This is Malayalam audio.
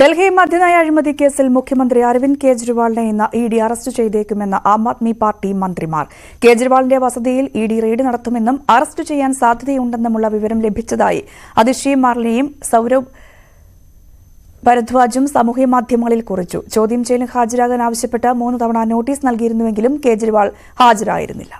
ഡൽഹി മദ്യനയ അഴിമതി കേസിൽ മുഖ്യമന്ത്രി അരവിന്ദ് കെജ്രിവാളിനെ ഇന്ന് ഇ ഡി അറസ്റ്റ് ചെയ്തേക്കുമെന്ന് ആം ആദ്മി പാർട്ടി മന്ത്രിമാർ കേജ്രിവാളിന്റെ വസതിയിൽ ഇ ഡി റെയ്ഡ് നടത്തുമെന്നും അറസ്റ്റ് ചെയ്യാൻ സാധ്യതയുണ്ടെന്നുമുള്ള വിവരം ലഭിച്ചതായി അതിഷി മാർലിയും സൌരവ് ഭരദ്വാജും സാമൂഹ്യ മാധ്യമങ്ങളിൽ കുറിച്ചു ചോദ്യം ചെയ്യലിന് ഹാജരാകാൻ ആവശ്യപ്പെട്ട് മൂന്ന് തവണ നോട്ടീസ് നൽകിയിരുന്നുവെങ്കിലും കേജ്രിവാൾ ഹാജരായിരുന്നില്ല